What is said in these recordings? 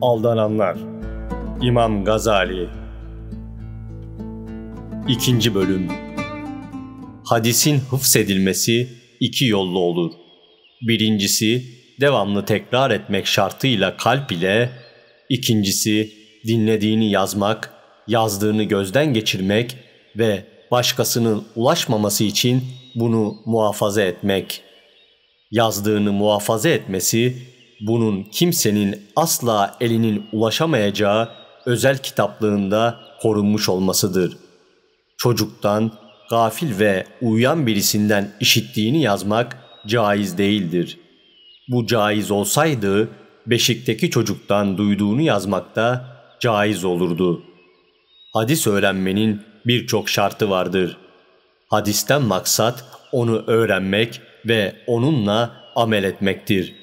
Aldananlar İmam Gazali 2. Bölüm Hadisin hıfsedilmesi iki yollu olur. Birincisi devamlı tekrar etmek şartıyla kalp ile, ikincisi dinlediğini yazmak, yazdığını gözden geçirmek ve başkasının ulaşmaması için bunu muhafaza etmek. Yazdığını muhafaza etmesi bunun kimsenin asla elinin ulaşamayacağı özel kitaplığında korunmuş olmasıdır. Çocuktan, gafil ve uyuyan birisinden işittiğini yazmak caiz değildir. Bu caiz olsaydı beşikteki çocuktan duyduğunu yazmak da caiz olurdu. Hadis öğrenmenin birçok şartı vardır. Hadisten maksat onu öğrenmek ve onunla amel etmektir.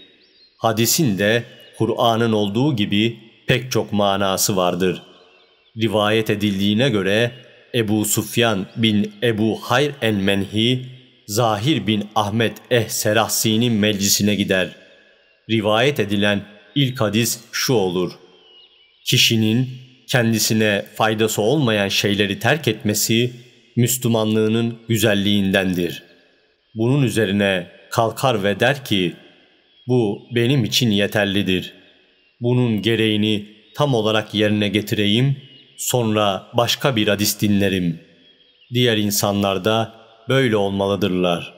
Hadisin de Kur'an'ın olduğu gibi pek çok manası vardır. Rivayet edildiğine göre Ebu Sufyan bin Ebu Hayr el-Menhi, Zahir bin Ahmet eh Serahsi'nin meclisine gider. Rivayet edilen ilk hadis şu olur. Kişinin kendisine faydası olmayan şeyleri terk etmesi Müslümanlığının güzelliğindendir. Bunun üzerine kalkar ve der ki, bu benim için yeterlidir. Bunun gereğini tam olarak yerine getireyim, sonra başka bir hadis dinlerim. Diğer insanlar da böyle olmalıdırlar.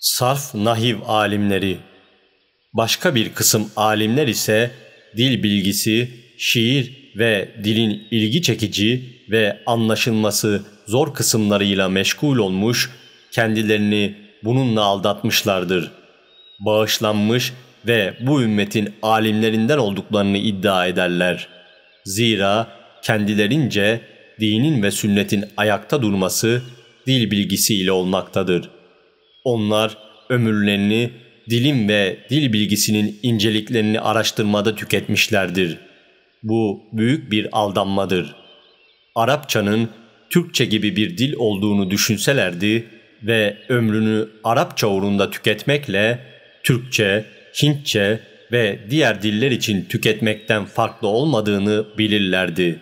Sarf nahiv alimleri Başka bir kısım alimler ise dil bilgisi, şiir ve dilin ilgi çekici ve anlaşılması zor kısımlarıyla meşgul olmuş, kendilerini bununla aldatmışlardır.'' bağışlanmış ve bu ümmetin alimlerinden olduklarını iddia ederler. Zira kendilerince dinin ve sünnetin ayakta durması dil bilgisiyle olmaktadır. Onlar ömürlerini dilin ve dil bilgisinin inceliklerini araştırmada tüketmişlerdir. Bu büyük bir aldanmadır. Arapçanın Türkçe gibi bir dil olduğunu düşünselerdi ve ömrünü Arapça uğrunda tüketmekle Türkçe, Hintçe ve diğer diller için tüketmekten farklı olmadığını bilirlerdi.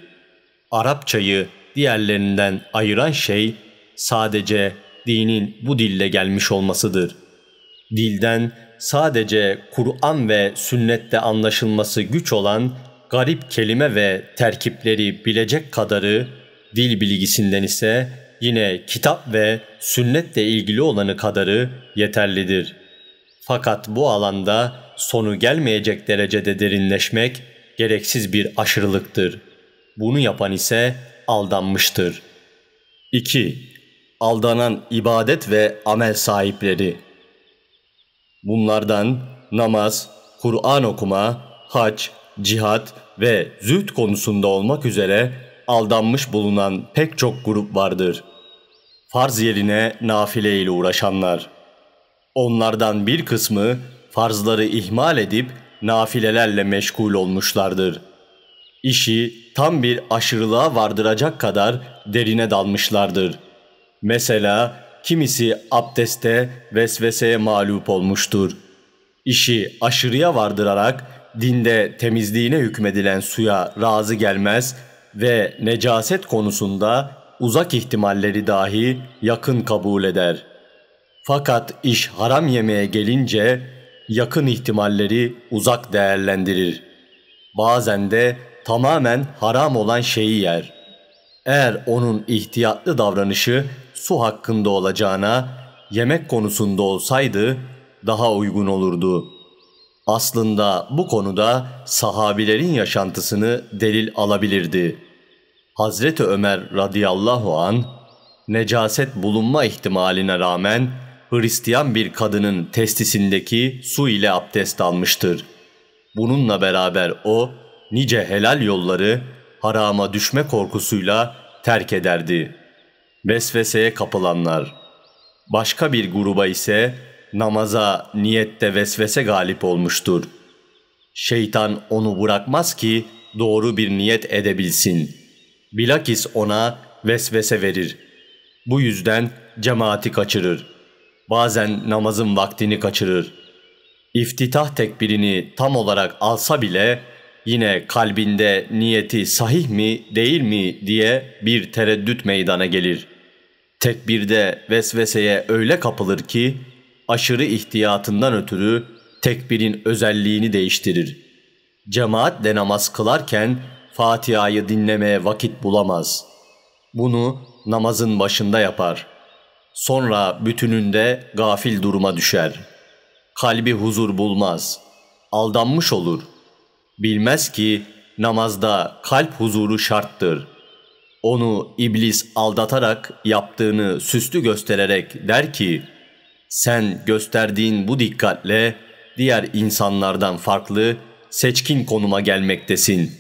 Arapçayı diğerlerinden ayıran şey sadece dinin bu dille gelmiş olmasıdır. Dilden sadece Kur'an ve sünnette anlaşılması güç olan garip kelime ve terkipleri bilecek kadarı, dil bilgisinden ise yine kitap ve sünnetle ilgili olanı kadarı yeterlidir.'' Fakat bu alanda sonu gelmeyecek derecede derinleşmek gereksiz bir aşırılıktır. Bunu yapan ise aldanmıştır. 2. Aldanan ibadet ve amel sahipleri Bunlardan namaz, Kur'an okuma, hac, cihat ve züht konusunda olmak üzere aldanmış bulunan pek çok grup vardır. Farz yerine nafile ile uğraşanlar. Onlardan bir kısmı farzları ihmal edip nafilelerle meşgul olmuşlardır. İşi tam bir aşırılığa vardıracak kadar derine dalmışlardır. Mesela kimisi abdeste vesveseye mağlup olmuştur. İşi aşırıya vardırarak dinde temizliğine hükmedilen suya razı gelmez ve necaset konusunda uzak ihtimalleri dahi yakın kabul eder.'' Fakat iş haram yemeğe gelince yakın ihtimalleri uzak değerlendirir. Bazen de tamamen haram olan şeyi yer. Eğer onun ihtiyatlı davranışı su hakkında olacağına yemek konusunda olsaydı daha uygun olurdu. Aslında bu konuda sahabilerin yaşantısını delil alabilirdi. Hazreti Ömer radıyallahu an necaset bulunma ihtimaline rağmen Hristiyan bir kadının testisindeki su ile abdest almıştır. Bununla beraber o nice helal yolları harama düşme korkusuyla terk ederdi. Vesveseye kapılanlar. Başka bir gruba ise namaza niyette vesvese galip olmuştur. Şeytan onu bırakmaz ki doğru bir niyet edebilsin. Bilakis ona vesvese verir. Bu yüzden cemaati kaçırır.'' bazen namazın vaktini kaçırır. İftitah tekbirini tam olarak alsa bile yine kalbinde niyeti sahih mi değil mi diye bir tereddüt meydana gelir. Tekbirde vesveseye öyle kapılır ki aşırı ihtiyatından ötürü tekbirin özelliğini değiştirir. Cemaatle namaz kılarken Fatiha'yı dinlemeye vakit bulamaz. Bunu namazın başında yapar. Sonra bütününde gafil duruma düşer. Kalbi huzur bulmaz. Aldanmış olur. Bilmez ki namazda kalp huzuru şarttır. Onu iblis aldatarak yaptığını süslü göstererek der ki, sen gösterdiğin bu dikkatle diğer insanlardan farklı seçkin konuma gelmektesin.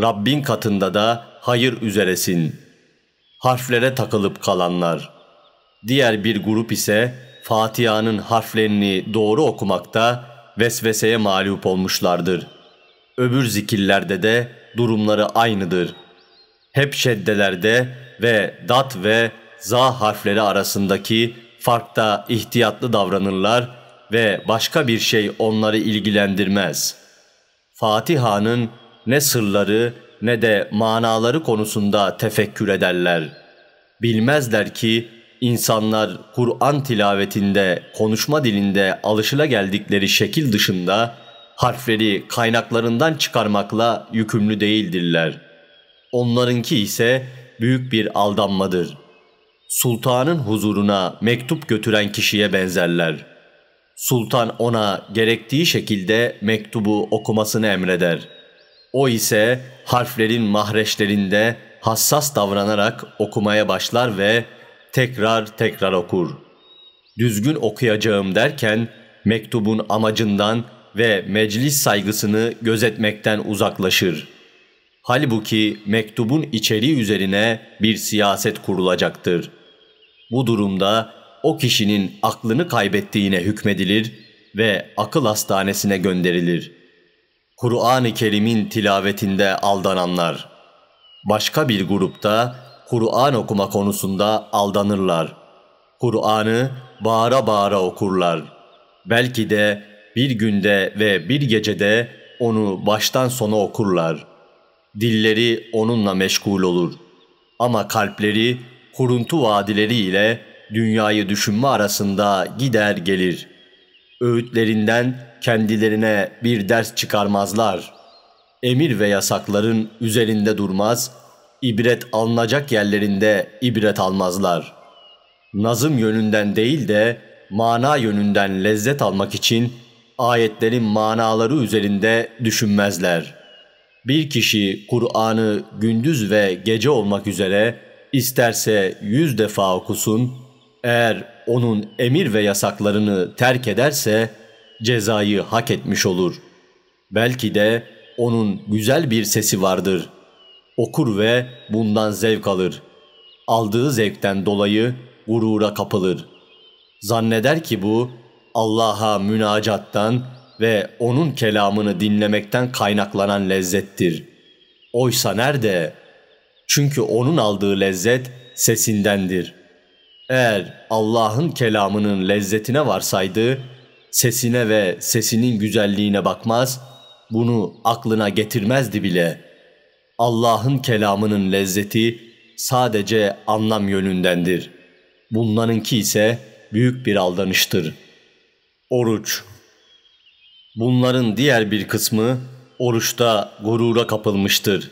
Rabbin katında da hayır üzeresin. Harflere takılıp kalanlar.'' Diğer bir grup ise Fatiha'nın harflerini doğru okumakta vesveseye mağlup olmuşlardır. Öbür zikirlerde de durumları aynıdır. Hep şeddelerde ve dat ve za harfleri arasındaki farkta ihtiyatlı davranırlar ve başka bir şey onları ilgilendirmez. Fatiha'nın ne sırları ne de manaları konusunda tefekkür ederler. Bilmezler ki İnsanlar Kur'an tilavetinde, konuşma dilinde alışıla geldikleri şekil dışında harfleri kaynaklarından çıkarmakla yükümlü değildirler. Onlarınki ise büyük bir aldanmadır. Sultanın huzuruna mektup götüren kişiye benzerler. Sultan ona gerektiği şekilde mektubu okumasını emreder. O ise harflerin mahreçlerinde hassas davranarak okumaya başlar ve tekrar tekrar okur. Düzgün okuyacağım derken mektubun amacından ve meclis saygısını gözetmekten uzaklaşır. Halbuki mektubun içeriği üzerine bir siyaset kurulacaktır. Bu durumda o kişinin aklını kaybettiğine hükmedilir ve akıl hastanesine gönderilir. Kur'an-ı Kerim'in tilavetinde aldananlar. Başka bir grupta Kur'an okuma konusunda aldanırlar. Kur'an'ı bağıra bağıra okurlar. Belki de bir günde ve bir gecede onu baştan sona okurlar. Dilleri onunla meşgul olur. Ama kalpleri kuruntu vadileriyle dünyayı düşünme arasında gider gelir. Öğütlerinden kendilerine bir ders çıkarmazlar. Emir ve yasakların üzerinde durmaz, ibret alınacak yerlerinde ibret almazlar. Nazım yönünden değil de mana yönünden lezzet almak için ayetlerin manaları üzerinde düşünmezler. Bir kişi Kur'an'ı gündüz ve gece olmak üzere isterse yüz defa okusun, eğer onun emir ve yasaklarını terk ederse cezayı hak etmiş olur. Belki de onun güzel bir sesi vardır okur ve bundan zevk alır. Aldığı zevkten dolayı gurura kapılır. Zanneder ki bu Allah'a münacattan ve onun kelamını dinlemekten kaynaklanan lezzettir. Oysa nerede? Çünkü onun aldığı lezzet sesindendir. Eğer Allah'ın kelamının lezzetine varsaydı, sesine ve sesinin güzelliğine bakmaz, bunu aklına getirmezdi bile.'' Allah'ın kelamının lezzeti sadece anlam yönündendir. Bunlarınki ise büyük bir aldanıştır. Oruç Bunların diğer bir kısmı oruçta gurura kapılmıştır.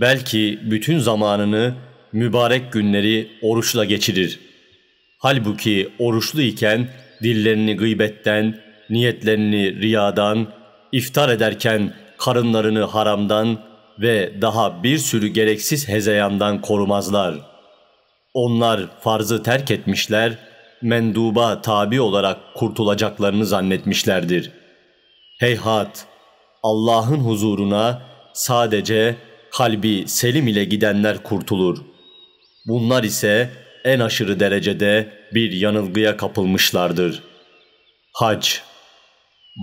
Belki bütün zamanını, mübarek günleri oruçla geçirir. Halbuki oruçlu iken dillerini gıybetten, niyetlerini riyadan, iftar ederken karınlarını haramdan, ve daha bir sürü gereksiz hezeyandan korumazlar. Onlar farzı terk etmişler, menduba tabi olarak kurtulacaklarını zannetmişlerdir. Heyhat! Allah'ın huzuruna sadece kalbi selim ile gidenler kurtulur. Bunlar ise en aşırı derecede bir yanılgıya kapılmışlardır. Hac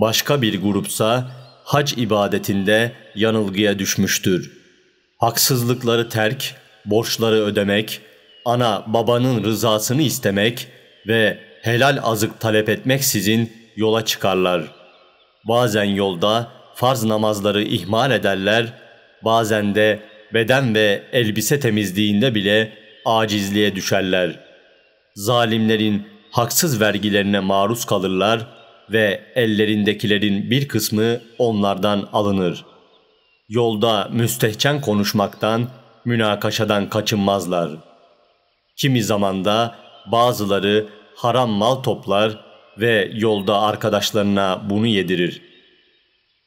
Başka bir grupsa hac ibadetinde yanılgıya düşmüştür. Haksızlıkları terk, borçları ödemek, ana babanın rızasını istemek ve helal azık talep etmek sizin yola çıkarlar. Bazen yolda farz namazları ihmal ederler, bazen de beden ve elbise temizliğinde bile acizliğe düşerler. Zalimlerin haksız vergilerine maruz kalırlar ve ellerindekilerin bir kısmı onlardan alınır. Yolda müstehcen konuşmaktan, münakaşadan kaçınmazlar. Kimi zamanda bazıları haram mal toplar ve yolda arkadaşlarına bunu yedirir.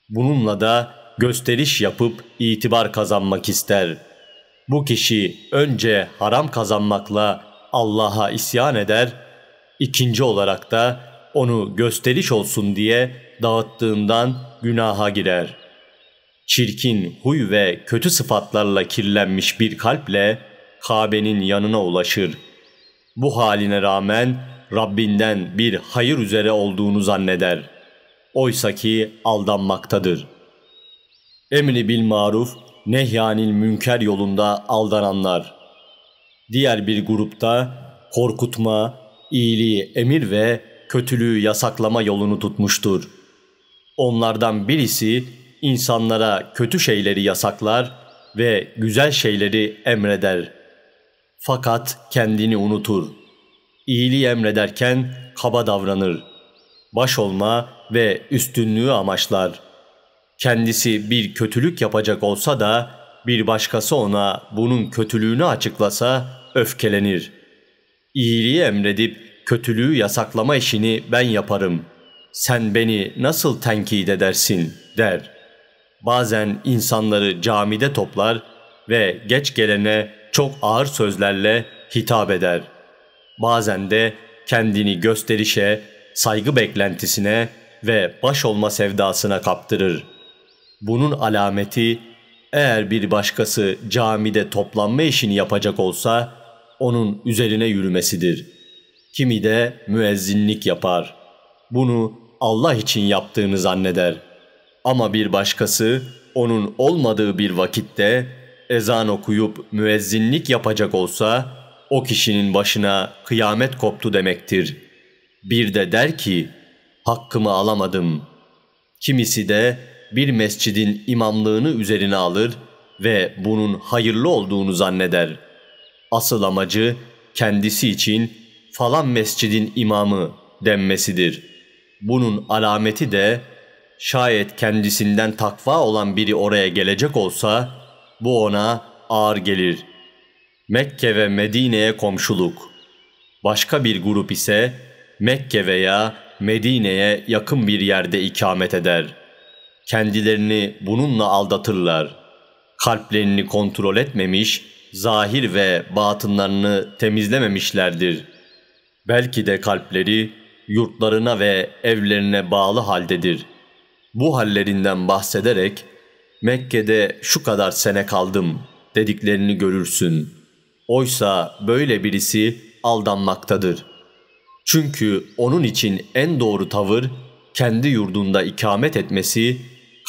Bununla da gösteriş yapıp itibar kazanmak ister. Bu kişi önce haram kazanmakla Allah'a isyan eder, ikinci olarak da onu gösteriş olsun diye dağıttığından günaha girer. Çirkin huy ve kötü sıfatlarla kirlenmiş bir kalple Kabe'nin yanına ulaşır. Bu haline rağmen Rabbinden bir hayır üzere olduğunu zanneder. Oysaki aldanmaktadır. Emri bil maruf, nehyanil münker yolunda aldananlar. Diğer bir grupta korkutma, iyiliği emir ve kötülüğü yasaklama yolunu tutmuştur. Onlardan birisi insanlara kötü şeyleri yasaklar ve güzel şeyleri emreder. Fakat kendini unutur. İyiliği emrederken kaba davranır. Baş olma ve üstünlüğü amaçlar. Kendisi bir kötülük yapacak olsa da bir başkası ona bunun kötülüğünü açıklasa öfkelenir. İyiliği emredip kötülüğü yasaklama işini ben yaparım. Sen beni nasıl tenkit edersin der. Bazen insanları camide toplar ve geç gelene çok ağır sözlerle hitap eder. Bazen de kendini gösterişe, saygı beklentisine ve baş olma sevdasına kaptırır. Bunun alameti eğer bir başkası camide toplanma işini yapacak olsa onun üzerine yürümesidir.'' kimi de müezzinlik yapar. Bunu Allah için yaptığını zanneder. Ama bir başkası onun olmadığı bir vakitte ezan okuyup müezzinlik yapacak olsa o kişinin başına kıyamet koptu demektir. Bir de der ki hakkımı alamadım. Kimisi de bir mescidin imamlığını üzerine alır ve bunun hayırlı olduğunu zanneder. Asıl amacı kendisi için falan mescidin imamı denmesidir. Bunun alameti de şayet kendisinden takva olan biri oraya gelecek olsa bu ona ağır gelir. Mekke ve Medine'ye komşuluk. Başka bir grup ise Mekke veya Medine'ye yakın bir yerde ikamet eder. Kendilerini bununla aldatırlar. Kalplerini kontrol etmemiş, zahir ve batınlarını temizlememişlerdir. Belki de kalpleri yurtlarına ve evlerine bağlı haldedir. Bu hallerinden bahsederek Mekke'de şu kadar sene kaldım dediklerini görürsün. Oysa böyle birisi aldanmaktadır. Çünkü onun için en doğru tavır kendi yurdunda ikamet etmesi,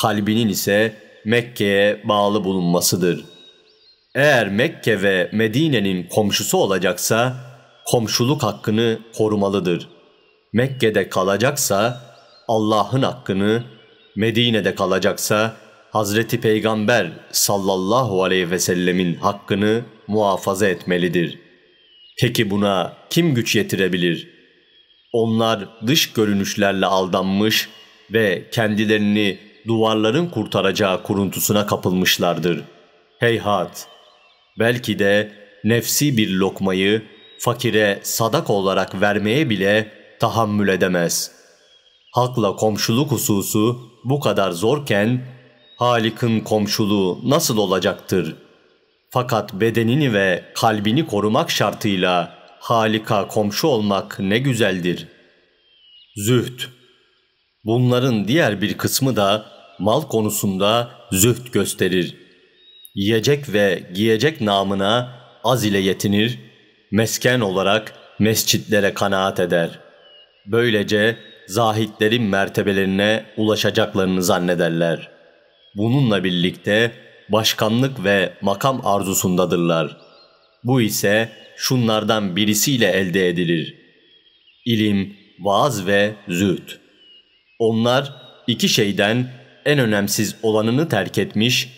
kalbinin ise Mekke'ye bağlı bulunmasıdır. Eğer Mekke ve Medine'nin komşusu olacaksa komşuluk hakkını korumalıdır. Mekke'de kalacaksa Allah'ın hakkını, Medine'de kalacaksa Hazreti Peygamber sallallahu aleyhi ve sellemin hakkını muhafaza etmelidir. Peki buna kim güç yetirebilir? Onlar dış görünüşlerle aldanmış ve kendilerini duvarların kurtaracağı kuruntusuna kapılmışlardır. Heyhat! Belki de nefsi bir lokmayı fakire sadak olarak vermeye bile tahammül edemez. Halkla komşuluk hususu bu kadar zorken Halik'in komşuluğu nasıl olacaktır? Fakat bedenini ve kalbini korumak şartıyla Halika komşu olmak ne güzeldir. Züht. Bunların diğer bir kısmı da mal konusunda züht gösterir. Yiyecek ve giyecek namına az ile yetinir, mesken olarak mescitlere kanaat eder. Böylece zahitlerin mertebelerine ulaşacaklarını zannederler. Bununla birlikte başkanlık ve makam arzusundadırlar. Bu ise şunlardan birisiyle elde edilir. İlim, vaaz ve züht. Onlar iki şeyden en önemsiz olanını terk etmiş,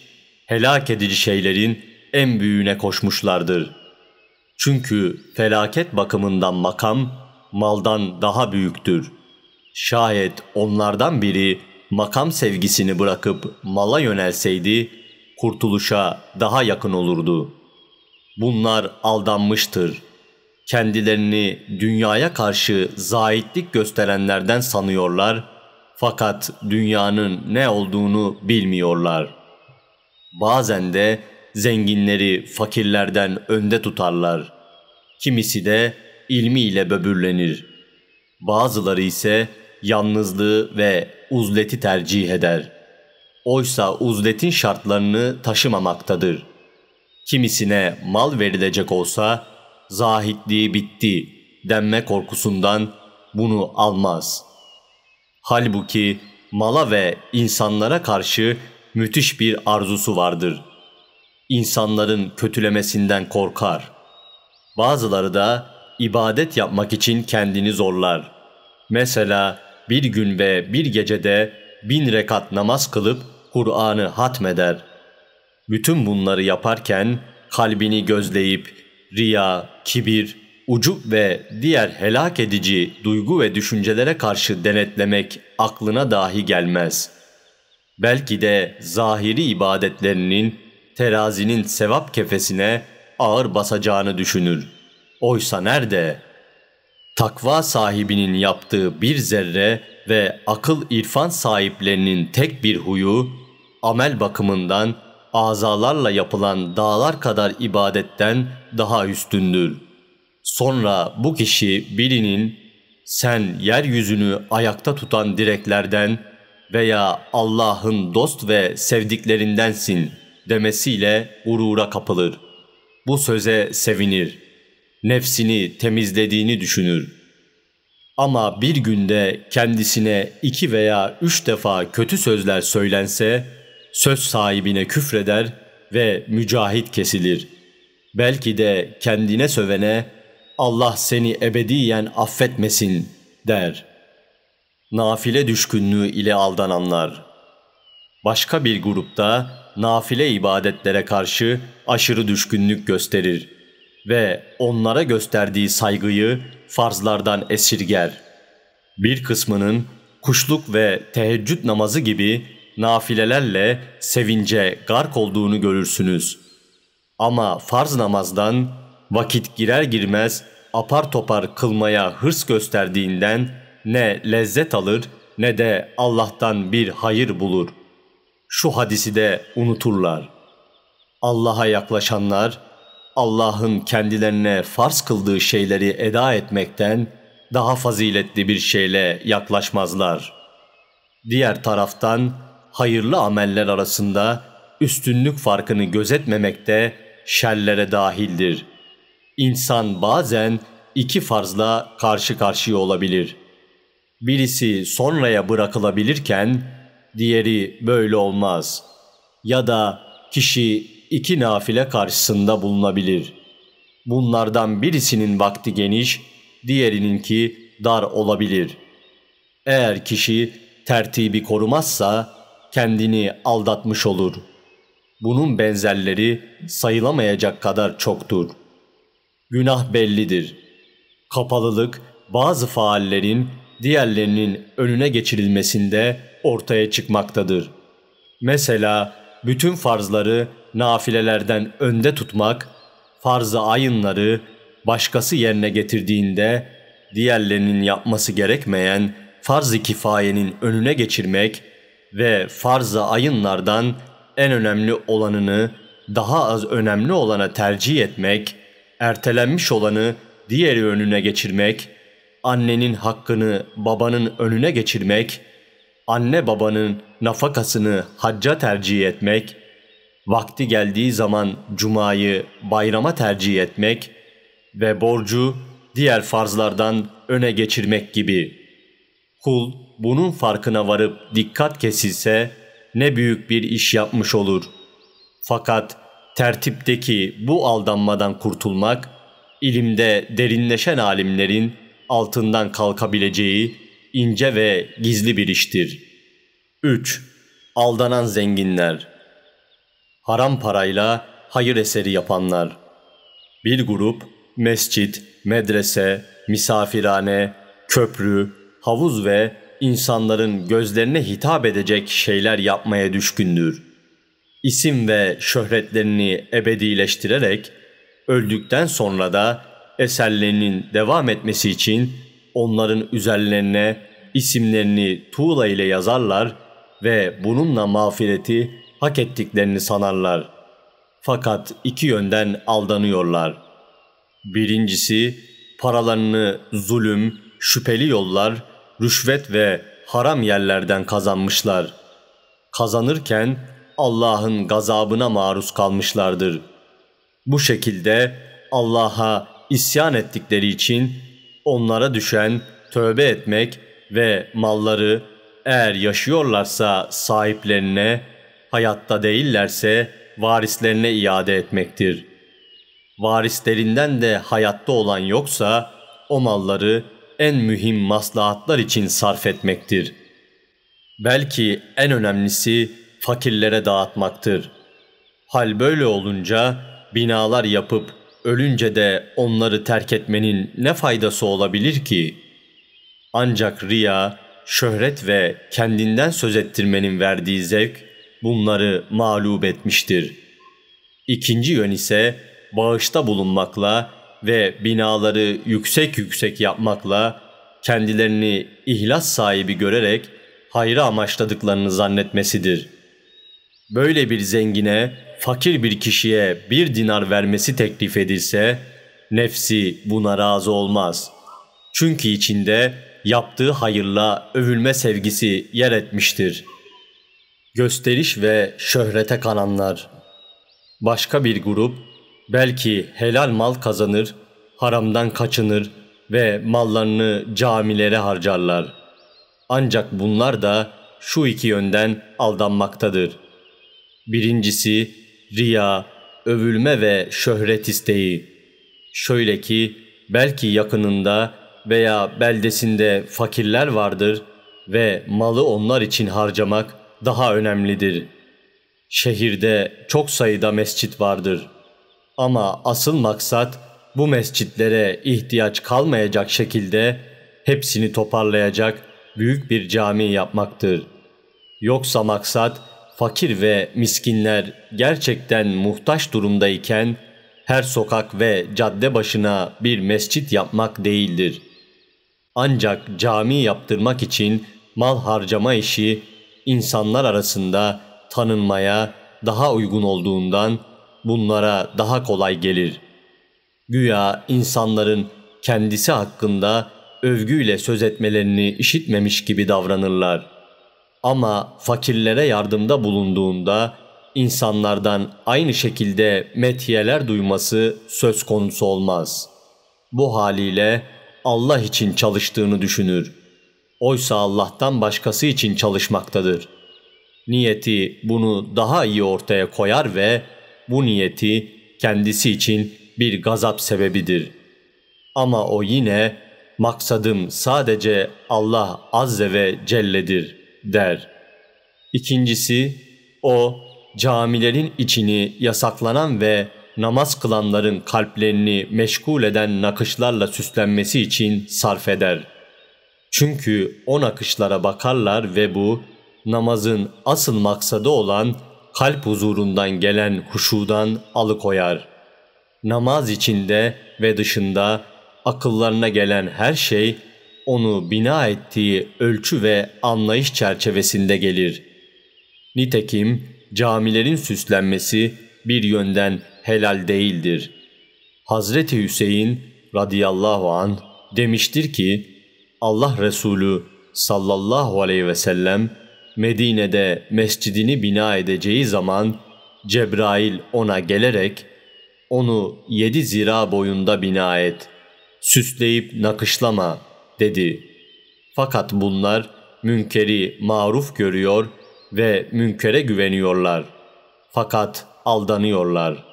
helak edici şeylerin en büyüğüne koşmuşlardır.'' Çünkü felaket bakımından makam maldan daha büyüktür. Şayet onlardan biri makam sevgisini bırakıp mala yönelseydi kurtuluşa daha yakın olurdu. Bunlar aldanmıştır. Kendilerini dünyaya karşı zahitlik gösterenlerden sanıyorlar fakat dünyanın ne olduğunu bilmiyorlar. Bazen de zenginleri fakirlerden önde tutarlar. Kimisi de ilmiyle böbürlenir. Bazıları ise yalnızlığı ve uzleti tercih eder. Oysa uzletin şartlarını taşımamaktadır. Kimisine mal verilecek olsa zahitliği bitti denme korkusundan bunu almaz. Halbuki mala ve insanlara karşı müthiş bir arzusu vardır.'' insanların kötülemesinden korkar. Bazıları da ibadet yapmak için kendini zorlar. Mesela bir gün ve bir gecede bin rekat namaz kılıp Kur'an'ı hatmeder. Bütün bunları yaparken kalbini gözleyip riya, kibir, ucup ve diğer helak edici duygu ve düşüncelere karşı denetlemek aklına dahi gelmez. Belki de zahiri ibadetlerinin terazinin sevap kefesine ağır basacağını düşünür. Oysa nerede? Takva sahibinin yaptığı bir zerre ve akıl irfan sahiplerinin tek bir huyu, amel bakımından azalarla yapılan dağlar kadar ibadetten daha üstündür. Sonra bu kişi birinin sen yeryüzünü ayakta tutan direklerden veya Allah'ın dost ve sevdiklerindensin.'' demesiyle gurura kapılır. Bu söze sevinir. Nefsini temizlediğini düşünür. Ama bir günde kendisine iki veya üç defa kötü sözler söylense, söz sahibine küfreder ve mücahit kesilir. Belki de kendine sövene, Allah seni ebediyen affetmesin der. Nafile düşkünlüğü ile aldananlar. Başka bir grupta nafile ibadetlere karşı aşırı düşkünlük gösterir ve onlara gösterdiği saygıyı farzlardan esirger. Bir kısmının kuşluk ve teheccüd namazı gibi nafilelerle sevince gark olduğunu görürsünüz. Ama farz namazdan vakit girer girmez apar topar kılmaya hırs gösterdiğinden ne lezzet alır ne de Allah'tan bir hayır bulur.'' şu hadisi de unuturlar. Allah'a yaklaşanlar Allah'ın kendilerine farz kıldığı şeyleri eda etmekten daha faziletli bir şeyle yaklaşmazlar. Diğer taraftan hayırlı ameller arasında üstünlük farkını gözetmemek de şerlere dahildir. İnsan bazen iki farzla karşı karşıya olabilir. Birisi sonraya bırakılabilirken diğeri böyle olmaz. Ya da kişi iki nafile karşısında bulunabilir. Bunlardan birisinin vakti geniş, diğerininki dar olabilir. Eğer kişi tertibi korumazsa kendini aldatmış olur. Bunun benzerleri sayılamayacak kadar çoktur. Günah bellidir. Kapalılık bazı faallerin diğerlerinin önüne geçirilmesinde ortaya çıkmaktadır. Mesela bütün farzları nafilelerden önde tutmak, farz ayınları başkası yerine getirdiğinde diğerlerinin yapması gerekmeyen farz-ı kifayenin önüne geçirmek ve farz-ı ayınlardan en önemli olanını daha az önemli olana tercih etmek, ertelenmiş olanı diğeri önüne geçirmek, annenin hakkını babanın önüne geçirmek, anne babanın nafakasını hacca tercih etmek, vakti geldiği zaman cumayı bayrama tercih etmek ve borcu diğer farzlardan öne geçirmek gibi. Kul bunun farkına varıp dikkat kesilse ne büyük bir iş yapmış olur. Fakat tertipteki bu aldanmadan kurtulmak, ilimde derinleşen alimlerin altından kalkabileceği ince ve gizli bir iştir. 3. Aldanan zenginler Haram parayla hayır eseri yapanlar Bir grup mescit, medrese, misafirhane, köprü, havuz ve insanların gözlerine hitap edecek şeyler yapmaya düşkündür. İsim ve şöhretlerini ebedileştirerek öldükten sonra da eserlerinin devam etmesi için onların üzerlerine isimlerini tuğla ile yazarlar ve bununla mağfireti hak ettiklerini sanarlar. Fakat iki yönden aldanıyorlar. Birincisi paralarını zulüm, şüpheli yollar, rüşvet ve haram yerlerden kazanmışlar. Kazanırken Allah'ın gazabına maruz kalmışlardır. Bu şekilde Allah'a isyan ettikleri için onlara düşen tövbe etmek ve malları eğer yaşıyorlarsa sahiplerine, hayatta değillerse varislerine iade etmektir. Varislerinden de hayatta olan yoksa o malları en mühim maslahatlar için sarf etmektir. Belki en önemlisi fakirlere dağıtmaktır. Hal böyle olunca binalar yapıp Ölünce de onları terk etmenin ne faydası olabilir ki? Ancak riya, şöhret ve kendinden söz ettirmenin verdiği zevk bunları mağlup etmiştir. İkinci yön ise bağışta bulunmakla ve binaları yüksek yüksek yapmakla kendilerini ihlas sahibi görerek hayra amaçladıklarını zannetmesidir. Böyle bir zengine fakir bir kişiye bir dinar vermesi teklif edilse nefsi buna razı olmaz. Çünkü içinde yaptığı hayırla övülme sevgisi yer etmiştir. Gösteriş ve şöhrete kananlar. Başka bir grup belki helal mal kazanır, haramdan kaçınır ve mallarını camilere harcarlar. Ancak bunlar da şu iki yönden aldanmaktadır. Birincisi riya, övülme ve şöhret isteği. Şöyle ki belki yakınında veya beldesinde fakirler vardır ve malı onlar için harcamak daha önemlidir. Şehirde çok sayıda mescit vardır. Ama asıl maksat bu mescitlere ihtiyaç kalmayacak şekilde hepsini toparlayacak büyük bir cami yapmaktır. Yoksa maksat fakir ve miskinler gerçekten muhtaç durumdayken her sokak ve cadde başına bir mescit yapmak değildir. Ancak cami yaptırmak için mal harcama işi insanlar arasında tanınmaya daha uygun olduğundan bunlara daha kolay gelir. Güya insanların kendisi hakkında övgüyle söz etmelerini işitmemiş gibi davranırlar. Ama fakirlere yardımda bulunduğunda insanlardan aynı şekilde metiyeler duyması söz konusu olmaz. Bu haliyle Allah için çalıştığını düşünür. Oysa Allah'tan başkası için çalışmaktadır. Niyeti bunu daha iyi ortaya koyar ve bu niyeti kendisi için bir gazap sebebidir. Ama o yine maksadım sadece Allah azze ve celledir.'' der. İkincisi o camilerin içini yasaklanan ve namaz kılanların kalplerini meşgul eden nakışlarla süslenmesi için sarf eder. Çünkü o nakışlara bakarlar ve bu namazın asıl maksadı olan kalp huzurundan gelen huşudan alıkoyar. Namaz içinde ve dışında akıllarına gelen her şey onu bina ettiği ölçü ve anlayış çerçevesinde gelir. Nitekim camilerin süslenmesi bir yönden helal değildir. Hazreti Hüseyin radıyallahu an demiştir ki Allah Resulü sallallahu aleyhi ve sellem Medine'de mescidini bina edeceği zaman Cebrail ona gelerek onu yedi zira boyunda bina et, süsleyip nakışlama.'' dedi. Fakat bunlar münkeri maruf görüyor ve münkere güveniyorlar. Fakat aldanıyorlar.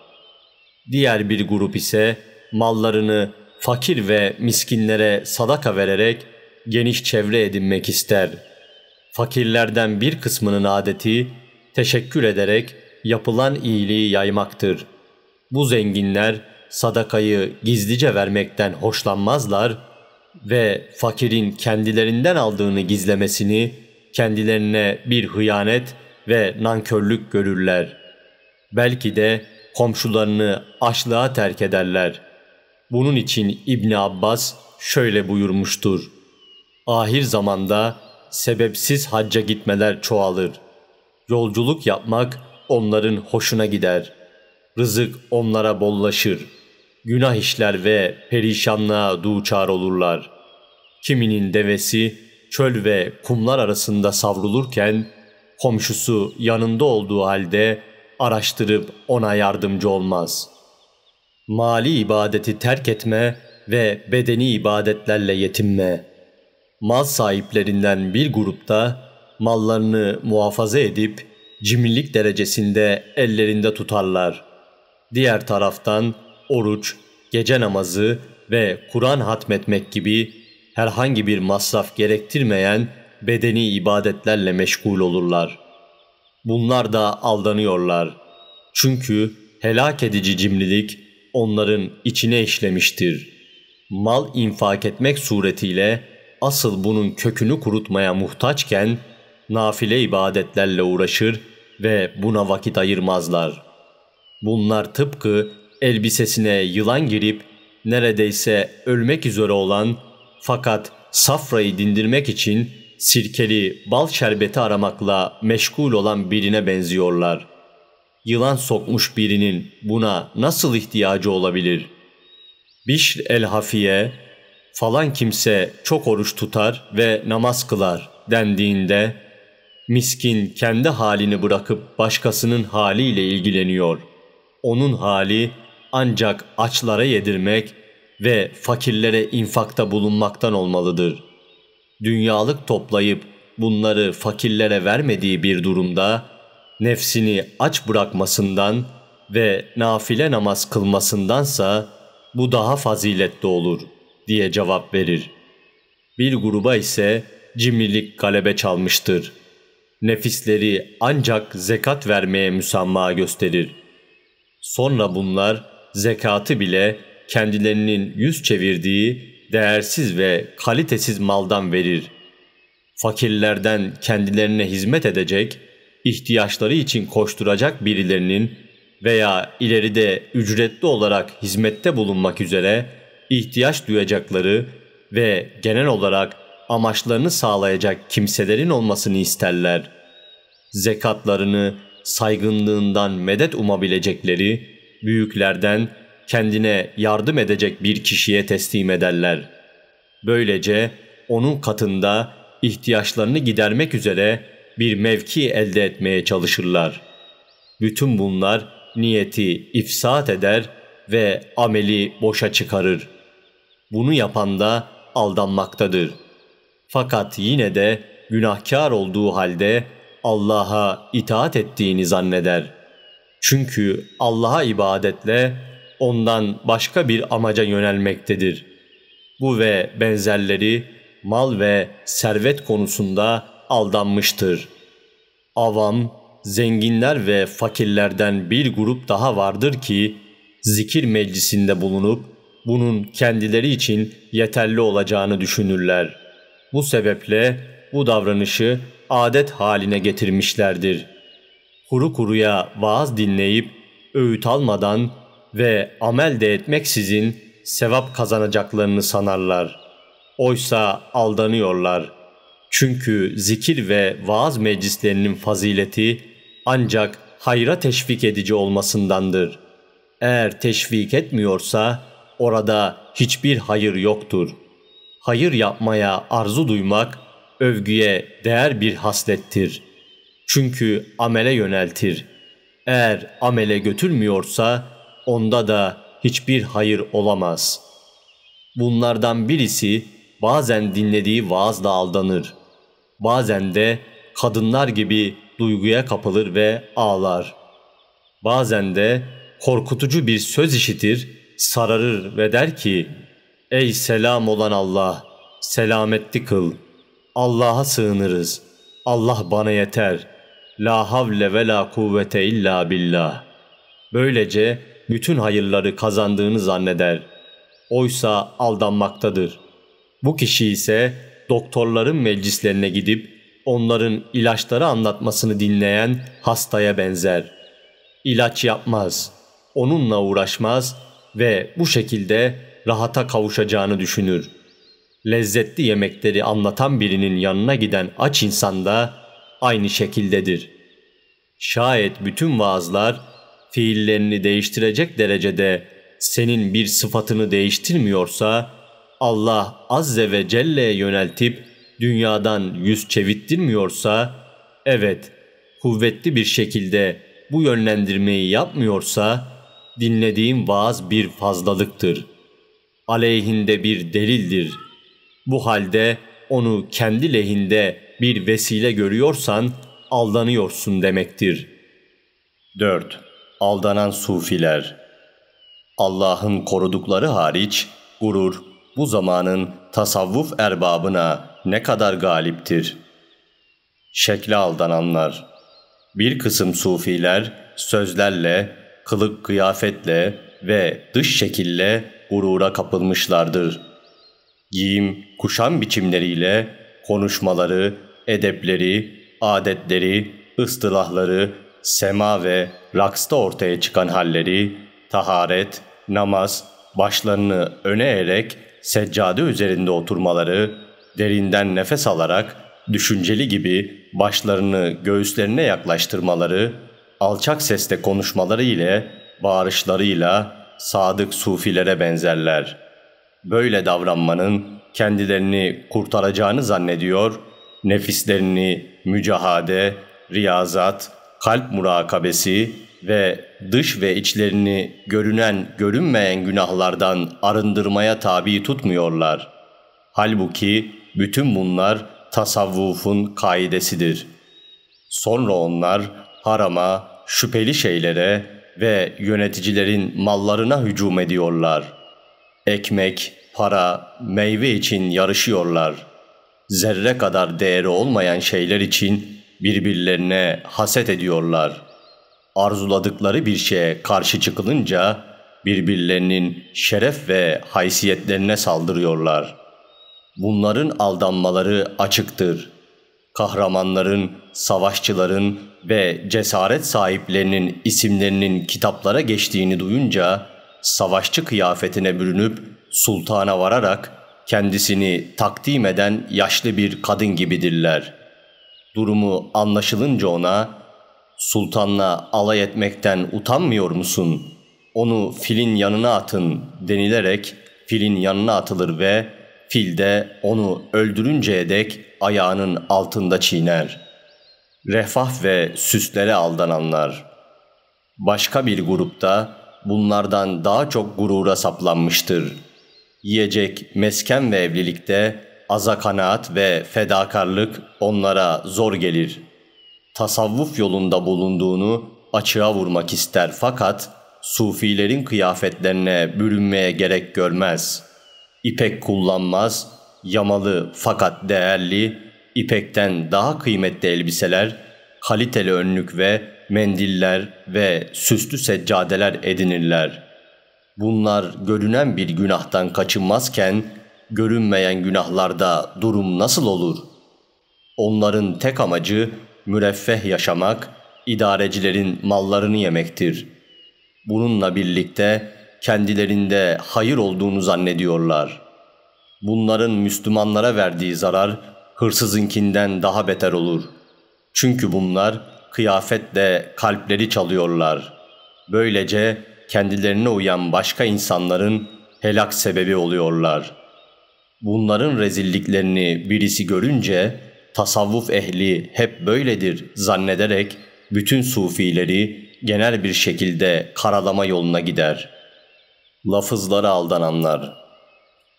Diğer bir grup ise mallarını fakir ve miskinlere sadaka vererek geniş çevre edinmek ister. Fakirlerden bir kısmının adeti teşekkür ederek yapılan iyiliği yaymaktır. Bu zenginler sadakayı gizlice vermekten hoşlanmazlar ve fakirin kendilerinden aldığını gizlemesini kendilerine bir hıyanet ve nankörlük görürler. Belki de komşularını açlığa terk ederler. Bunun için İbni Abbas şöyle buyurmuştur. Ahir zamanda sebepsiz hacca gitmeler çoğalır. Yolculuk yapmak onların hoşuna gider. Rızık onlara bollaşır.'' günah işler ve perişanlığa duçar olurlar. Kiminin devesi çöl ve kumlar arasında savrulurken komşusu yanında olduğu halde araştırıp ona yardımcı olmaz. Mali ibadeti terk etme ve bedeni ibadetlerle yetinme. Mal sahiplerinden bir grupta mallarını muhafaza edip cimrilik derecesinde ellerinde tutarlar. Diğer taraftan oruç, gece namazı ve Kur'an hatmetmek gibi herhangi bir masraf gerektirmeyen bedeni ibadetlerle meşgul olurlar. Bunlar da aldanıyorlar. Çünkü helak edici cimrilik onların içine işlemiştir. Mal infak etmek suretiyle asıl bunun kökünü kurutmaya muhtaçken nafile ibadetlerle uğraşır ve buna vakit ayırmazlar. Bunlar tıpkı Elbisesine yılan girip neredeyse ölmek üzere olan fakat safrayı dindirmek için sirkeli bal şerbeti aramakla meşgul olan birine benziyorlar. Yılan sokmuş birinin buna nasıl ihtiyacı olabilir? Bişr el-Hafiye falan kimse çok oruç tutar ve namaz kılar dendiğinde miskin kendi halini bırakıp başkasının haliyle ilgileniyor. Onun hali ancak açlara yedirmek ve fakirlere infakta bulunmaktan olmalıdır. Dünyalık toplayıp bunları fakirlere vermediği bir durumda nefsini aç bırakmasından ve nafile namaz kılmasındansa bu daha faziletli olur diye cevap verir. Bir gruba ise cimrilik galebe çalmıştır. Nefisleri ancak zekat vermeye müsamaha gösterir. Sonra bunlar zekatı bile kendilerinin yüz çevirdiği değersiz ve kalitesiz maldan verir. Fakirlerden kendilerine hizmet edecek, ihtiyaçları için koşturacak birilerinin veya ileride ücretli olarak hizmette bulunmak üzere ihtiyaç duyacakları ve genel olarak amaçlarını sağlayacak kimselerin olmasını isterler. Zekatlarını saygınlığından medet umabilecekleri büyüklerden kendine yardım edecek bir kişiye teslim ederler. Böylece onun katında ihtiyaçlarını gidermek üzere bir mevki elde etmeye çalışırlar. Bütün bunlar niyeti ifsat eder ve ameli boşa çıkarır. Bunu yapan da aldanmaktadır. Fakat yine de günahkar olduğu halde Allah'a itaat ettiğini zanneder.'' Çünkü Allah'a ibadetle ondan başka bir amaca yönelmektedir. Bu ve benzerleri mal ve servet konusunda aldanmıştır. Avam, zenginler ve fakirlerden bir grup daha vardır ki zikir meclisinde bulunup bunun kendileri için yeterli olacağını düşünürler. Bu sebeple bu davranışı adet haline getirmişlerdir.'' kuru kuruya vaaz dinleyip öğüt almadan ve amel de etmeksizin sevap kazanacaklarını sanarlar. Oysa aldanıyorlar. Çünkü zikir ve vaaz meclislerinin fazileti ancak hayra teşvik edici olmasındandır. Eğer teşvik etmiyorsa orada hiçbir hayır yoktur. Hayır yapmaya arzu duymak övgüye değer bir haslettir.'' Çünkü amele yöneltir. Eğer amele götürmüyorsa onda da hiçbir hayır olamaz. Bunlardan birisi bazen dinlediği vaazla aldanır. Bazen de kadınlar gibi duyguya kapılır ve ağlar. Bazen de korkutucu bir söz işitir, sararır ve der ki, Ey selam olan Allah, selametli kıl. Allah'a sığınırız. Allah bana yeter.'' La havle ve la kuvvete illa billah. Böylece bütün hayırları kazandığını zanneder. Oysa aldanmaktadır. Bu kişi ise doktorların meclislerine gidip onların ilaçları anlatmasını dinleyen hastaya benzer. İlaç yapmaz, onunla uğraşmaz ve bu şekilde rahata kavuşacağını düşünür. Lezzetli yemekleri anlatan birinin yanına giden aç insanda. da aynı şekildedir. Şayet bütün vaazlar fiillerini değiştirecek derecede senin bir sıfatını değiştirmiyorsa Allah azze ve celle'ye yöneltip dünyadan yüz çevittirmiyorsa evet kuvvetli bir şekilde bu yönlendirmeyi yapmıyorsa dinlediğin vaaz bir fazlalıktır. Aleyhinde bir delildir. Bu halde onu kendi lehinde bir vesile görüyorsan aldanıyorsun demektir. 4. Aldanan Sufiler Allah'ın korudukları hariç gurur bu zamanın tasavvuf erbabına ne kadar galiptir. Şekle aldananlar Bir kısım sufiler sözlerle, kılık kıyafetle ve dış şekille gurura kapılmışlardır. Giyim, kuşam biçimleriyle konuşmaları, edepleri, adetleri, ıstılahları, sema ve raksta ortaya çıkan halleri, taharet, namaz, başlarını öne eğerek seccade üzerinde oturmaları, derinden nefes alarak düşünceli gibi başlarını göğüslerine yaklaştırmaları, alçak sesle konuşmaları ile bağırışlarıyla sadık sufilere benzerler. Böyle davranmanın kendilerini kurtaracağını zannediyor nefislerini mücahade, riyazat, kalp murakabesi ve dış ve içlerini görünen görünmeyen günahlardan arındırmaya tabi tutmuyorlar. Halbuki bütün bunlar tasavvufun kaidesidir. Sonra onlar harama, şüpheli şeylere ve yöneticilerin mallarına hücum ediyorlar. Ekmek, para, meyve için yarışıyorlar.'' zerre kadar değeri olmayan şeyler için birbirlerine haset ediyorlar. Arzuladıkları bir şeye karşı çıkılınca birbirlerinin şeref ve haysiyetlerine saldırıyorlar. Bunların aldanmaları açıktır. Kahramanların, savaşçıların ve cesaret sahiplerinin isimlerinin kitaplara geçtiğini duyunca savaşçı kıyafetine bürünüp sultana vararak kendisini takdim eden yaşlı bir kadın gibidirler. Durumu anlaşılınca ona, sultanla alay etmekten utanmıyor musun? Onu filin yanına atın denilerek filin yanına atılır ve fil de onu öldürünceye dek ayağının altında çiğner. Refah ve süslere aldananlar. Başka bir grupta bunlardan daha çok gurura saplanmıştır.'' Yiyecek, mesken ve evlilikte aza kanaat ve fedakarlık onlara zor gelir. Tasavvuf yolunda bulunduğunu açığa vurmak ister fakat sufilerin kıyafetlerine bürünmeye gerek görmez. İpek kullanmaz, yamalı fakat değerli, ipekten daha kıymetli elbiseler, kaliteli önlük ve mendiller ve süslü seccadeler edinirler.'' Bunlar görünen bir günahtan kaçınmazken görünmeyen günahlarda durum nasıl olur? Onların tek amacı müreffeh yaşamak, idarecilerin mallarını yemektir. Bununla birlikte kendilerinde hayır olduğunu zannediyorlar. Bunların Müslümanlara verdiği zarar hırsızınkinden daha beter olur. Çünkü bunlar kıyafetle kalpleri çalıyorlar. Böylece kendilerine uyan başka insanların helak sebebi oluyorlar. Bunların rezilliklerini birisi görünce tasavvuf ehli hep böyledir zannederek bütün sufileri genel bir şekilde karalama yoluna gider. Lafızlara aldananlar.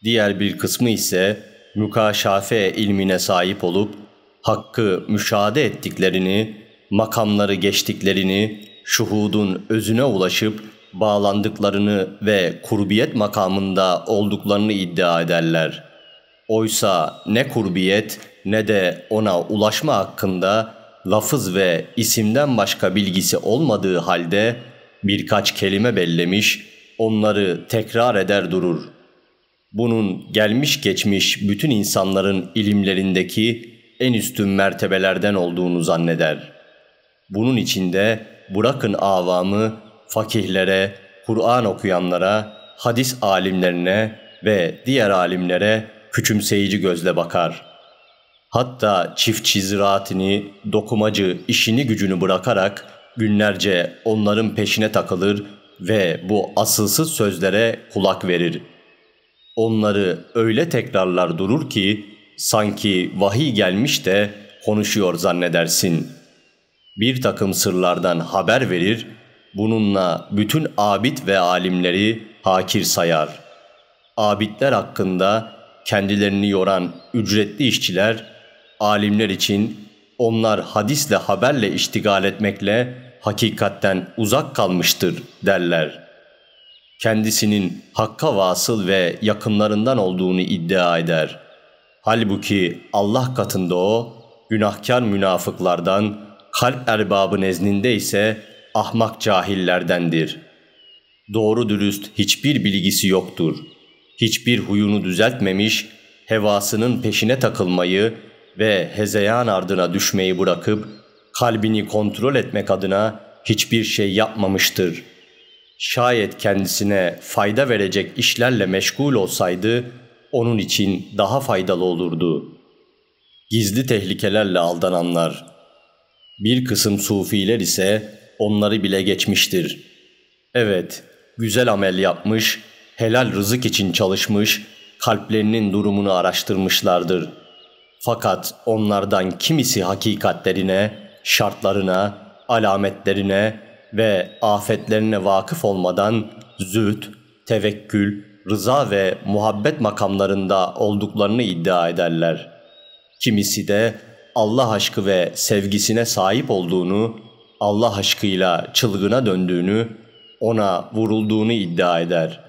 Diğer bir kısmı ise mükaşafe ilmine sahip olup hakkı müşahede ettiklerini, makamları geçtiklerini, şuhudun özüne ulaşıp bağlandıklarını ve kurbiyet makamında olduklarını iddia ederler. Oysa ne kurbiyet ne de ona ulaşma hakkında lafız ve isimden başka bilgisi olmadığı halde birkaç kelime bellemiş, onları tekrar eder durur. Bunun gelmiş geçmiş bütün insanların ilimlerindeki en üstün mertebelerden olduğunu zanneder. Bunun içinde bırakın avamı fakihlere, Kur'an okuyanlara, hadis alimlerine ve diğer alimlere küçümseyici gözle bakar. Hatta çiftçi ziraatini, dokumacı işini gücünü bırakarak günlerce onların peşine takılır ve bu asılsız sözlere kulak verir. Onları öyle tekrarlar durur ki sanki vahiy gelmiş de konuşuyor zannedersin. Bir takım sırlardan haber verir Bununla bütün abid ve alimleri hakir sayar. Abidler hakkında kendilerini yoran ücretli işçiler, alimler için onlar hadisle haberle iştigal etmekle hakikatten uzak kalmıştır derler. Kendisinin hakka vasıl ve yakınlarından olduğunu iddia eder. Halbuki Allah katında o, günahkar münafıklardan, kalp erbabı nezdinde ise ahmak cahillerdendir. Doğru dürüst hiçbir bilgisi yoktur. Hiçbir huyunu düzeltmemiş, hevasının peşine takılmayı ve hezeyan ardına düşmeyi bırakıp kalbini kontrol etmek adına hiçbir şey yapmamıştır. Şayet kendisine fayda verecek işlerle meşgul olsaydı onun için daha faydalı olurdu. Gizli tehlikelerle aldananlar Bir kısım sufiler ise onları bile geçmiştir. Evet, güzel amel yapmış, helal rızık için çalışmış, kalplerinin durumunu araştırmışlardır. Fakat onlardan kimisi hakikatlerine, şartlarına, alametlerine ve afetlerine vakıf olmadan züht, tevekkül, rıza ve muhabbet makamlarında olduklarını iddia ederler. Kimisi de Allah aşkı ve sevgisine sahip olduğunu Allah aşkıyla çılgına döndüğünü, ona vurulduğunu iddia eder.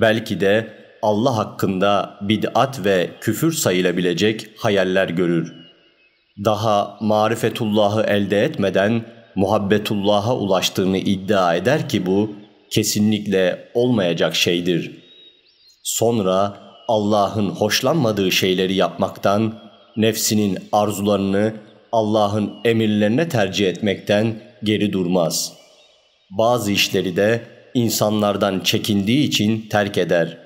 Belki de Allah hakkında bid'at ve küfür sayılabilecek hayaller görür. Daha marifetullahı elde etmeden muhabbetullah'a ulaştığını iddia eder ki bu kesinlikle olmayacak şeydir. Sonra Allah'ın hoşlanmadığı şeyleri yapmaktan, nefsinin arzularını Allah'ın emirlerine tercih etmekten geri durmaz. Bazı işleri de insanlardan çekindiği için terk eder.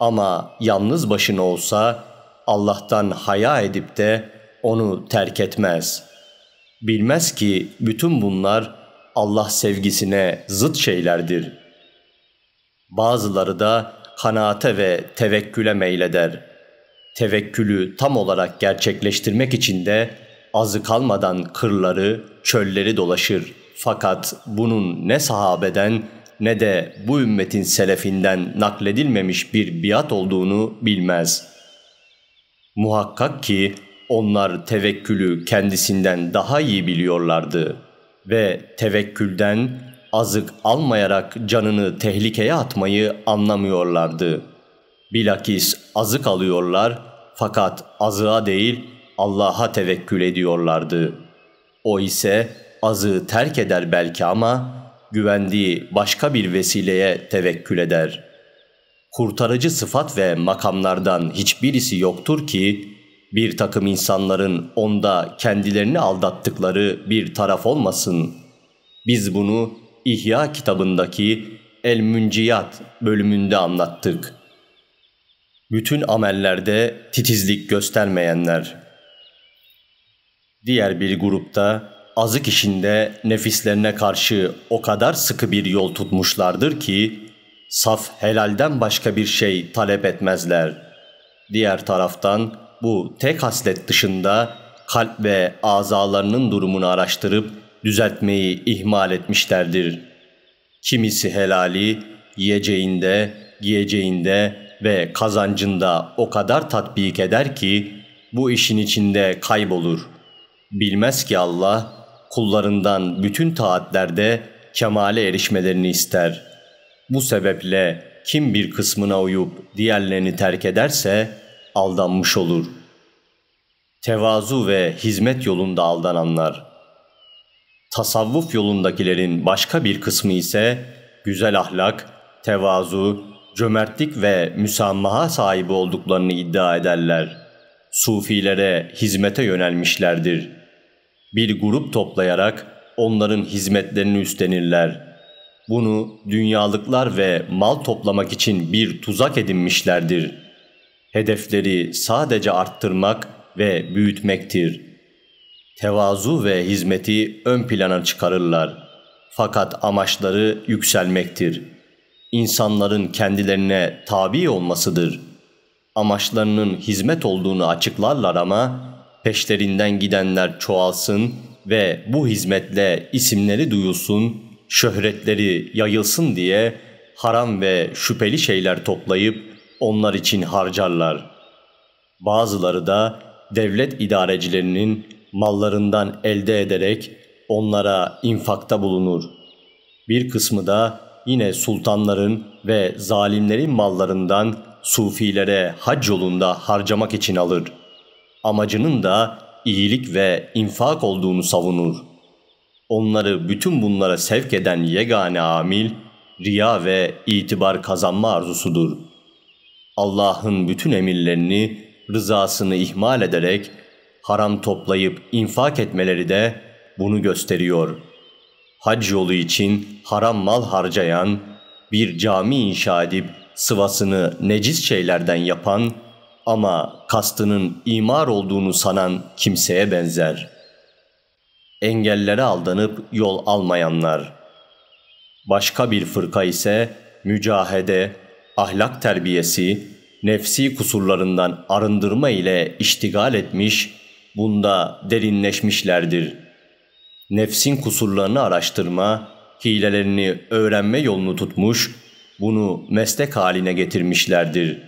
Ama yalnız başına olsa Allah'tan haya edip de onu terk etmez. Bilmez ki bütün bunlar Allah sevgisine zıt şeylerdir. Bazıları da kanaate ve tevekküle meyleder. Tevekkülü tam olarak gerçekleştirmek için de azı kalmadan kırları, çölleri dolaşır. Fakat bunun ne sahabeden ne de bu ümmetin selefinden nakledilmemiş bir biat olduğunu bilmez. Muhakkak ki onlar tevekkülü kendisinden daha iyi biliyorlardı ve tevekkülden azık almayarak canını tehlikeye atmayı anlamıyorlardı. Bilakis azık alıyorlar fakat azığa değil Allah'a tevekkül ediyorlardı. O ise azı terk eder belki ama güvendiği başka bir vesileye tevekkül eder. Kurtarıcı sıfat ve makamlardan hiçbirisi yoktur ki bir takım insanların onda kendilerini aldattıkları bir taraf olmasın. Biz bunu İhya kitabındaki El Münciyat bölümünde anlattık. Bütün amellerde titizlik göstermeyenler Diğer bir grupta azık işinde nefislerine karşı o kadar sıkı bir yol tutmuşlardır ki saf helalden başka bir şey talep etmezler. Diğer taraftan bu tek haslet dışında kalp ve azalarının durumunu araştırıp düzeltmeyi ihmal etmişlerdir. Kimisi helali yiyeceğinde, giyeceğinde ve kazancında o kadar tatbik eder ki bu işin içinde kaybolur.'' Bilmez ki Allah kullarından bütün taatlerde kemale erişmelerini ister. Bu sebeple kim bir kısmına uyup diğerlerini terk ederse aldanmış olur. Tevazu ve hizmet yolunda aldananlar. Tasavvuf yolundakilerin başka bir kısmı ise güzel ahlak, tevazu, cömertlik ve müsamaha sahibi olduklarını iddia ederler.'' sufilere hizmete yönelmişlerdir. Bir grup toplayarak onların hizmetlerini üstlenirler. Bunu dünyalıklar ve mal toplamak için bir tuzak edinmişlerdir. Hedefleri sadece arttırmak ve büyütmektir. Tevazu ve hizmeti ön plana çıkarırlar. Fakat amaçları yükselmektir. İnsanların kendilerine tabi olmasıdır.'' amaçlarının hizmet olduğunu açıklarlar ama peşlerinden gidenler çoğalsın ve bu hizmetle isimleri duyulsun, şöhretleri yayılsın diye haram ve şüpheli şeyler toplayıp onlar için harcarlar. Bazıları da devlet idarecilerinin mallarından elde ederek onlara infakta bulunur. Bir kısmı da yine sultanların ve zalimlerin mallarından sufilere hac yolunda harcamak için alır. Amacının da iyilik ve infak olduğunu savunur. Onları bütün bunlara sevk eden yegane amil, riya ve itibar kazanma arzusudur. Allah'ın bütün emirlerini, rızasını ihmal ederek haram toplayıp infak etmeleri de bunu gösteriyor. Hac yolu için haram mal harcayan, bir cami inşa edip sıvasını necis şeylerden yapan ama kastının imar olduğunu sanan kimseye benzer. Engellere aldanıp yol almayanlar. Başka bir fırka ise mücahede, ahlak terbiyesi, nefsi kusurlarından arındırma ile iştigal etmiş, bunda derinleşmişlerdir. Nefsin kusurlarını araştırma, hilelerini öğrenme yolunu tutmuş bunu meslek haline getirmişlerdir.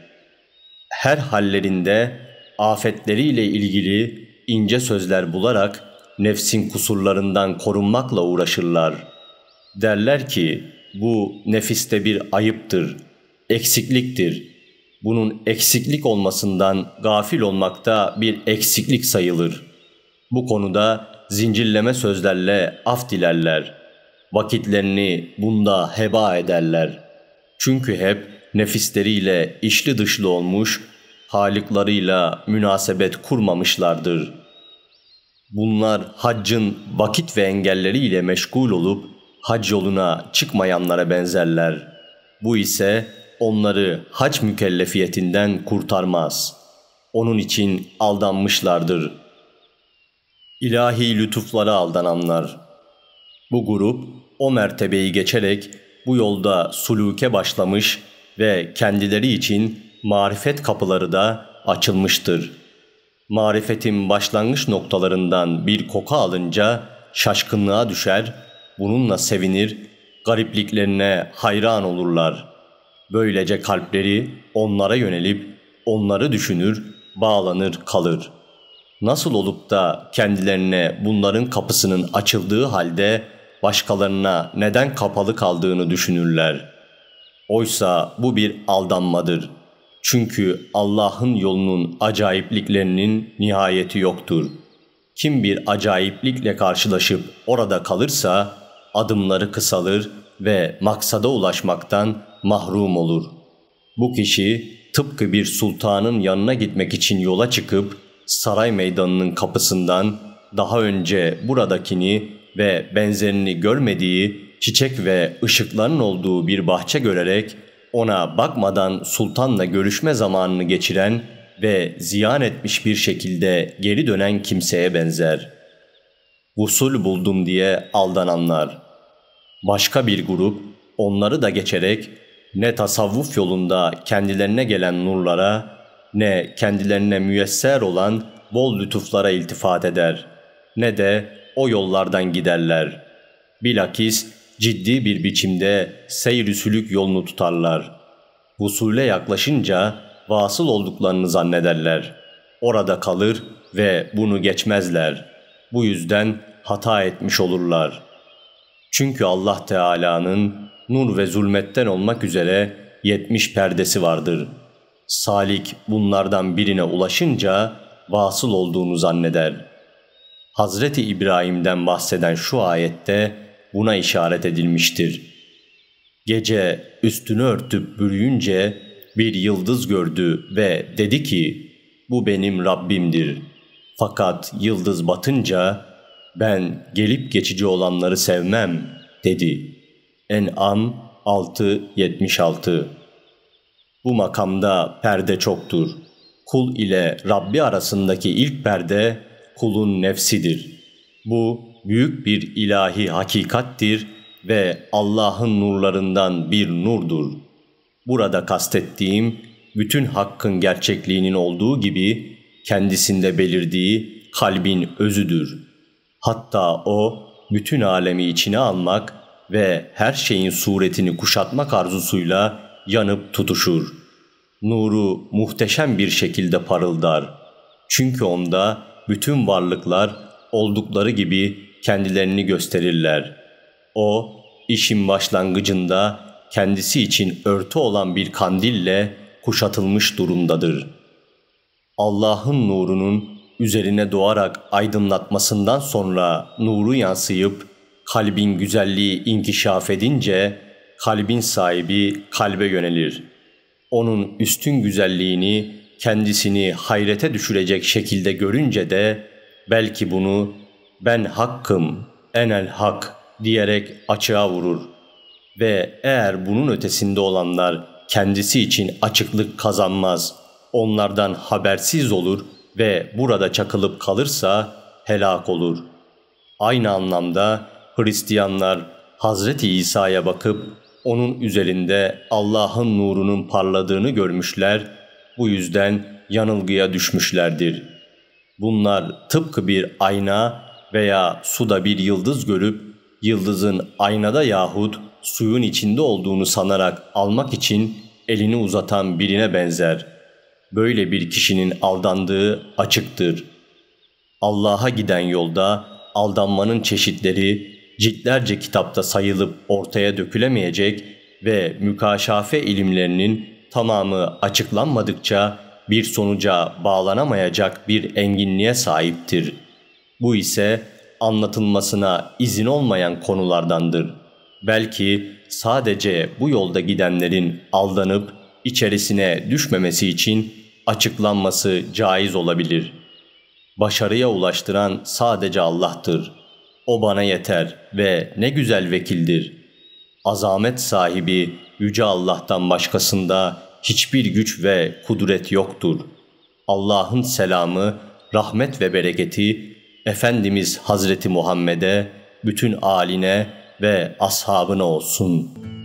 Her hallerinde afetleriyle ilgili ince sözler bularak nefsin kusurlarından korunmakla uğraşırlar. Derler ki bu nefiste bir ayıptır, eksikliktir. Bunun eksiklik olmasından gafil olmakta bir eksiklik sayılır. Bu konuda zincirleme sözlerle af dilerler. Vakitlerini bunda heba ederler.'' Çünkü hep nefisleriyle işli dışlı olmuş, haliklarıyla münasebet kurmamışlardır. Bunlar haccın vakit ve engelleriyle meşgul olup hac yoluna çıkmayanlara benzerler. Bu ise onları hac mükellefiyetinden kurtarmaz. Onun için aldanmışlardır. İlahi lütuflara aldananlar. Bu grup o mertebeyi geçerek bu yolda suluke başlamış ve kendileri için marifet kapıları da açılmıştır. Marifetin başlangıç noktalarından bir koku alınca şaşkınlığa düşer, bununla sevinir, garipliklerine hayran olurlar. Böylece kalpleri onlara yönelip onları düşünür, bağlanır, kalır. Nasıl olup da kendilerine bunların kapısının açıldığı halde başkalarına neden kapalı kaldığını düşünürler. Oysa bu bir aldanmadır. Çünkü Allah'ın yolunun acayipliklerinin nihayeti yoktur. Kim bir acayiplikle karşılaşıp orada kalırsa adımları kısalır ve maksada ulaşmaktan mahrum olur. Bu kişi tıpkı bir sultanın yanına gitmek için yola çıkıp saray meydanının kapısından daha önce buradakini ve benzerini görmediği çiçek ve ışıkların olduğu bir bahçe görerek ona bakmadan sultanla görüşme zamanını geçiren ve ziyan etmiş bir şekilde geri dönen kimseye benzer. Vusul buldum diye aldananlar. Başka bir grup onları da geçerek ne tasavvuf yolunda kendilerine gelen nurlara ne kendilerine müyesser olan bol lütuflara iltifat eder ne de o yollardan giderler. Bilakis ciddi bir biçimde seyr yolunu tutarlar. Husule yaklaşınca vasıl olduklarını zannederler. Orada kalır ve bunu geçmezler. Bu yüzden hata etmiş olurlar. Çünkü Allah Teala'nın nur ve zulmetten olmak üzere yetmiş perdesi vardır. Salik bunlardan birine ulaşınca vasıl olduğunu zanneder.'' Hazreti İbrahim'den bahseden şu ayette buna işaret edilmiştir. Gece üstünü örtüp bürüyünce bir yıldız gördü ve dedi ki bu benim Rabbimdir. Fakat yıldız batınca ben gelip geçici olanları sevmem dedi. En'am 6.76 Bu makamda perde çoktur. Kul ile Rabbi arasındaki ilk perde kulun nefsidir. Bu büyük bir ilahi hakikattir ve Allah'ın nurlarından bir nurdur. Burada kastettiğim bütün hakkın gerçekliğinin olduğu gibi kendisinde belirdiği kalbin özüdür. Hatta o bütün alemi içine almak ve her şeyin suretini kuşatmak arzusuyla yanıp tutuşur. Nuru muhteşem bir şekilde parıldar. Çünkü onda bütün varlıklar oldukları gibi kendilerini gösterirler. O, işin başlangıcında kendisi için örtü olan bir kandille kuşatılmış durumdadır. Allah'ın nurunun üzerine doğarak aydınlatmasından sonra nuru yansıyıp kalbin güzelliği inkişaf edince kalbin sahibi kalbe yönelir. Onun üstün güzelliğini kendisini hayrete düşürecek şekilde görünce de belki bunu ben hakkım, enel hak diyerek açığa vurur ve eğer bunun ötesinde olanlar kendisi için açıklık kazanmaz, onlardan habersiz olur ve burada çakılıp kalırsa helak olur. Aynı anlamda Hristiyanlar Hazreti İsa'ya bakıp onun üzerinde Allah'ın nurunun parladığını görmüşler bu yüzden yanılgıya düşmüşlerdir. Bunlar tıpkı bir ayna veya suda bir yıldız görüp yıldızın aynada yahut suyun içinde olduğunu sanarak almak için elini uzatan birine benzer. Böyle bir kişinin aldandığı açıktır. Allah'a giden yolda aldanmanın çeşitleri ciltlerce kitapta sayılıp ortaya dökülemeyecek ve mükaşafe ilimlerinin tamamı açıklanmadıkça bir sonuca bağlanamayacak bir enginliğe sahiptir. Bu ise anlatılmasına izin olmayan konulardandır. Belki sadece bu yolda gidenlerin aldanıp içerisine düşmemesi için açıklanması caiz olabilir. Başarıya ulaştıran sadece Allah'tır. O bana yeter ve ne güzel vekildir.'' azamet sahibi Yüce Allah'tan başkasında hiçbir güç ve kudret yoktur. Allah'ın selamı, rahmet ve bereketi Efendimiz Hazreti Muhammed'e, bütün aline ve ashabına olsun.''